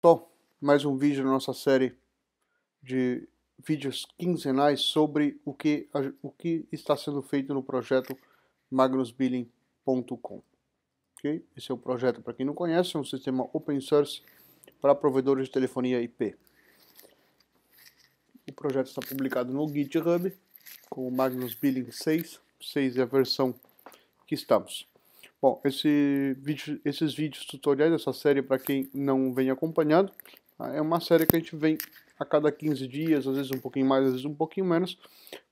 Bom, mais um vídeo da nossa série de vídeos quinzenais sobre o que, o que está sendo feito no projeto magnusbilling.com. Okay? Esse é um projeto, para quem não conhece, é um sistema open source para provedores de telefonia IP. O projeto está publicado no GitHub com o Magnus Billing 6. 6 é a versão que estamos. Bom, esse vídeo, esses vídeos tutoriais, essa série para quem não vem acompanhado, tá? é uma série que a gente vem a cada 15 dias, às vezes um pouquinho mais, às vezes um pouquinho menos,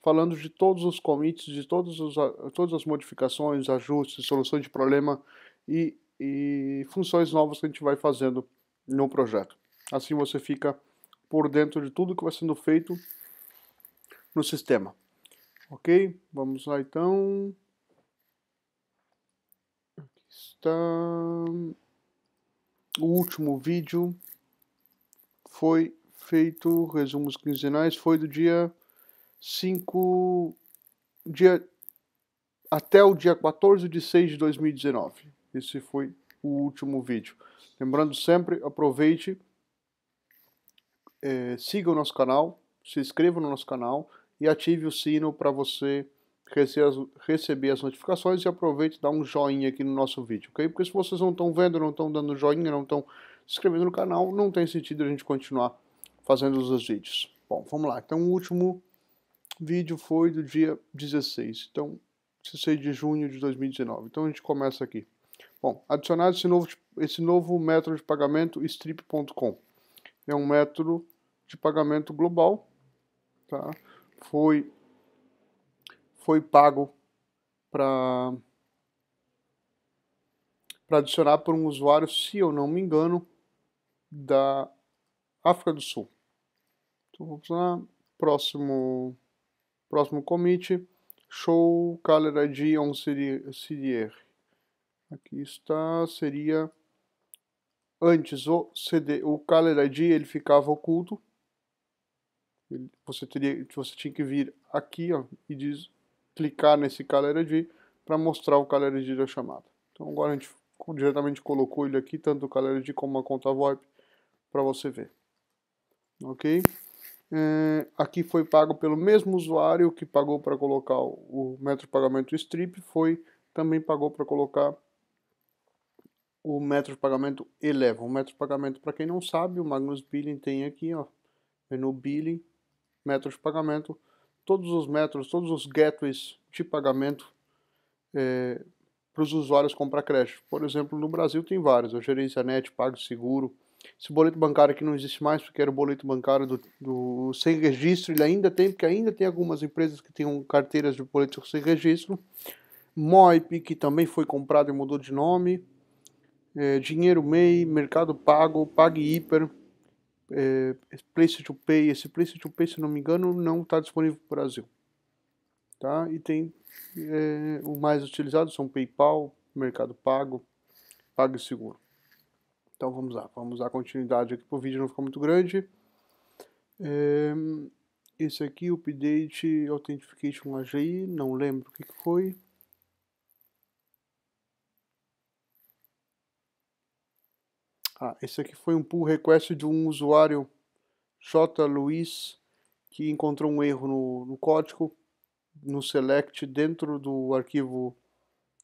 falando de todos os commits, de todos os, todas as modificações, ajustes, soluções de problema e, e funções novas que a gente vai fazendo no projeto. Assim você fica por dentro de tudo que vai sendo feito no sistema. Ok? Vamos lá então. Está... O último vídeo foi feito, resumos quinzenais, foi do dia 5... Dia... Até o dia 14 de 6 de 2019. Esse foi o último vídeo. Lembrando sempre, aproveite, é, siga o nosso canal, se inscreva no nosso canal e ative o sino para você receber as notificações e aproveite e dá um joinha aqui no nosso vídeo, ok? Porque se vocês não estão vendo, não estão dando joinha, não estão se inscrevendo no canal, não tem sentido a gente continuar fazendo os vídeos. Bom, vamos lá. Então, o último vídeo foi do dia 16, então 16 de junho de 2019. Então, a gente começa aqui. Bom, adicionar esse novo, esse novo método de pagamento, strip.com. É um método de pagamento global, tá? Foi foi pago para para adicionar por um usuário, se eu não me engano, da África do Sul. Então vamos lá, próximo próximo commit, show caller ID on CDR. Aqui está, seria antes o CD, o caller ID ele ficava oculto. Ele, você teria, você tinha que vir aqui, ó, e diz clicar nesse CalRed para mostrar o CalRed da chamada. Então agora a gente diretamente colocou ele aqui, tanto o de como a conta VoIP, para você ver. Ok? É, aqui foi pago pelo mesmo usuário que pagou para colocar o, o metro pagamento strip, foi também pagou para colocar o metro de pagamento eleva. O metro de pagamento, para quem não sabe, o Magnus Billing tem aqui, ó, menu é Billing, metro de pagamento, todos os métodos, todos os gateways de pagamento é, para os usuários comprar crédito. Por exemplo, no Brasil tem vários, a Gerência Net, PagSeguro. Esse boleto bancário aqui não existe mais, porque era o boleto bancário do, do, sem registro, ele ainda tem, porque ainda tem algumas empresas que têm carteiras de boleto sem registro. Moip, que também foi comprado e mudou de nome. É, Dinheiro MEI, Mercado Pago, PagHiper é, Place Pay. Esse Place Pay, se não me engano, não está disponível para o Brasil. Tá? E tem é, o mais utilizado são PayPal, Mercado Pago, PagSeguro. Então vamos lá, vamos dar continuidade aqui para o vídeo não ficar muito grande. É, esse aqui, o update Authentication AGI, não lembro o que, que foi. Ah, esse aqui foi um pull request de um usuário J. Luiz que encontrou um erro no, no código no select dentro do arquivo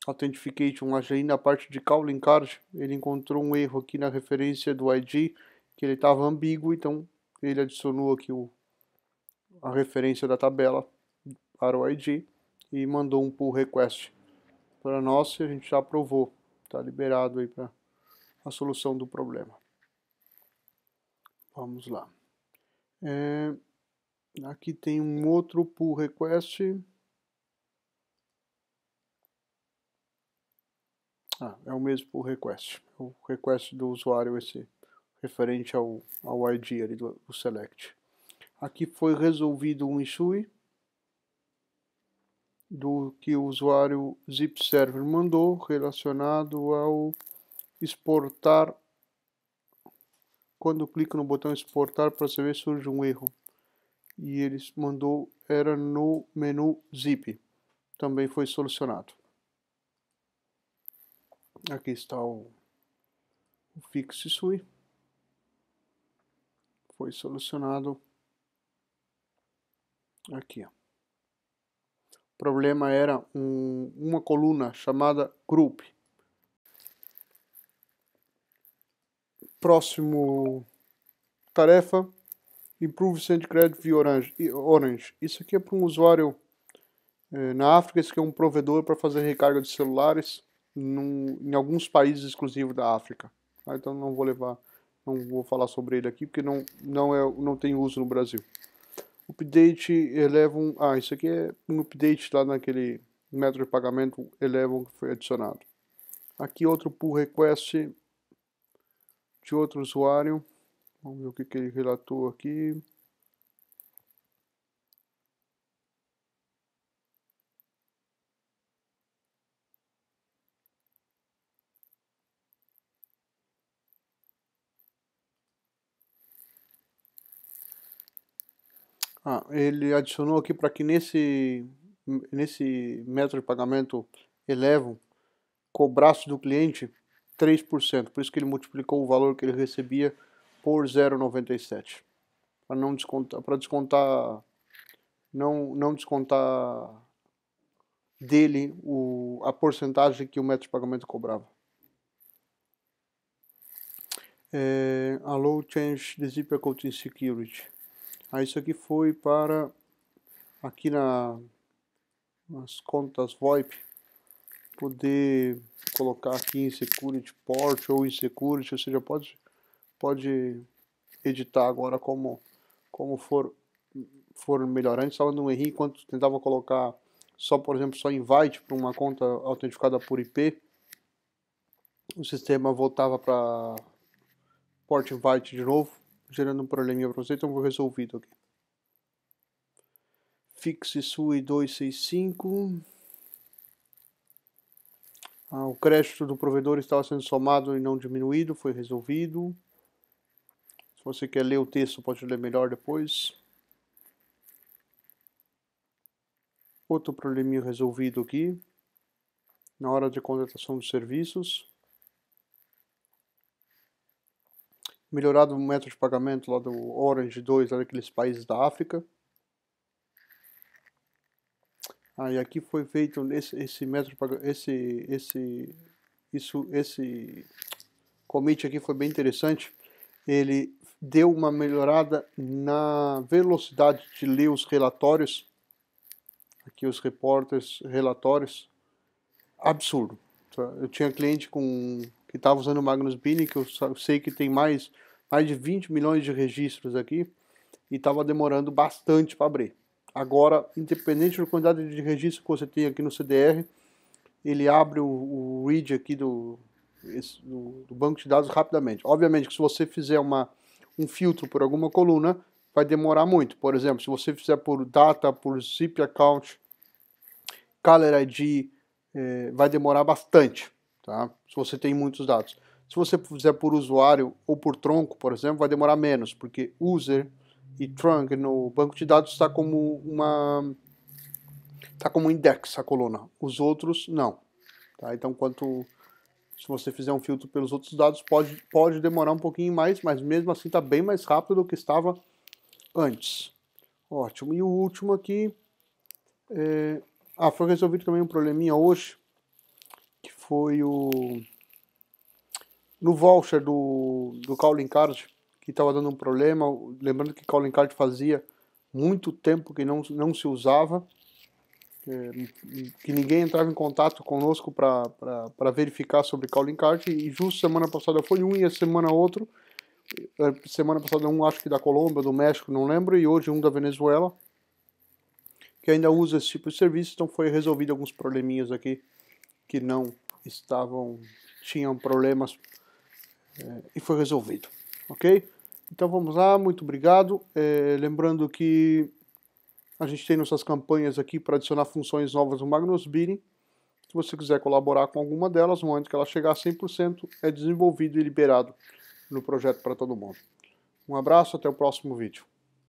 Authentication AGI na parte de calling card, ele encontrou um erro aqui na referência do ID, que ele estava ambíguo, então ele adicionou aqui o, a referência da tabela para o ID e mandou um pull request para nós e a gente já aprovou, está liberado aí para a solução do problema. Vamos lá. É, aqui tem um outro pull request. Ah, é o mesmo pull request. O request do usuário esse referente ao, ao ID ali do, do select. Aqui foi resolvido um issue do que o usuário zip server mandou relacionado ao exportar. Quando clico no botão exportar para saber surge um erro. E eles mandou era no menu zip. Também foi solucionado. Aqui está o, o fixe sui. Foi solucionado aqui. Ó. O problema era um, uma coluna chamada group. Próximo tarefa, Improve Send Credit via Orange. Orange. Isso aqui é para um usuário eh, na África, isso aqui é um provedor para fazer recarga de celulares num, em alguns países exclusivos da África. Tá? Então não vou levar, não vou falar sobre ele aqui, porque não, não, é, não tem uso no Brasil. Update elevam, Ah, isso aqui é um update lá naquele método de pagamento elevam que foi adicionado. Aqui outro pull request de outro usuário. Vamos ver o que, que ele relatou aqui. Ah, ele adicionou aqui para que nesse, nesse método de pagamento Elevo, cobrasse do cliente 3%. Por isso que ele multiplicou o valor que ele recebia por 0,97. Para não descontar, para descontar não, não descontar dele o, a porcentagem que o método de pagamento cobrava. É, low change the zip é code in security. Aí ah, isso aqui foi para aqui na nas contas VoIP poder colocar aqui em security port ou em security, ou seja, pode, pode editar agora como, como for, for melhor. Antes estava no erro enquanto tentava colocar só, por exemplo, só invite para uma conta autenticada por IP, o sistema voltava para port invite de novo, gerando um probleminha para você, então vou resolvido aqui. Fixe SUI 265 ah, o crédito do provedor estava sendo somado e não diminuído, foi resolvido. Se você quer ler o texto, pode ler melhor depois. Outro probleminha resolvido aqui. Na hora de contratação dos serviços. Melhorado o método de pagamento lá do Orange 2, lá daqueles países da África. Ah, e aqui foi feito esse, esse metro, esse, esse, isso, esse commit aqui foi bem interessante. Ele deu uma melhorada na velocidade de ler os relatórios, aqui os repórteres, relatórios, absurdo. Tá? Eu tinha cliente com que estava usando o Magnus Bini, que eu sei que tem mais, mais de 20 milhões de registros aqui, e estava demorando bastante para abrir. Agora, independente da quantidade de registro que você tem aqui no CDR, ele abre o, o read aqui do, esse, do, do, banco de dados rapidamente. Obviamente que se você fizer uma, um filtro por alguma coluna, vai demorar muito. Por exemplo, se você fizer por data, por zip account, caller ID, eh, vai demorar bastante, tá? Se você tem muitos dados. Se você fizer por usuário ou por tronco, por exemplo, vai demorar menos, porque user e trunk no banco de dados está como uma está como index a coluna. Os outros não. Tá? Então quanto se você fizer um filtro pelos outros dados pode pode demorar um pouquinho mais, mas mesmo assim está bem mais rápido do que estava antes. Ótimo. E o último aqui é... ah foi resolvido também um probleminha hoje que foi o no voucher do do Calling Card que estava dando um problema. Lembrando que calling card fazia muito tempo que não, não se usava, é, que ninguém entrava em contato conosco para verificar sobre calling card. E justo semana passada foi um e a semana outro. É, semana passada um acho que da Colômbia, do México, não lembro, e hoje um da Venezuela, que ainda usa esse tipo de serviço. Então foi resolvido alguns probleminhas aqui que não estavam, tinham problemas é, e foi resolvido. Ok? Então vamos lá, muito obrigado. É, lembrando que a gente tem nossas campanhas aqui para adicionar funções novas no Magnus Beating. Se você quiser colaborar com alguma delas, no momento que ela chegar a 100%, é desenvolvido e liberado no projeto para todo mundo. Um abraço, até o próximo vídeo.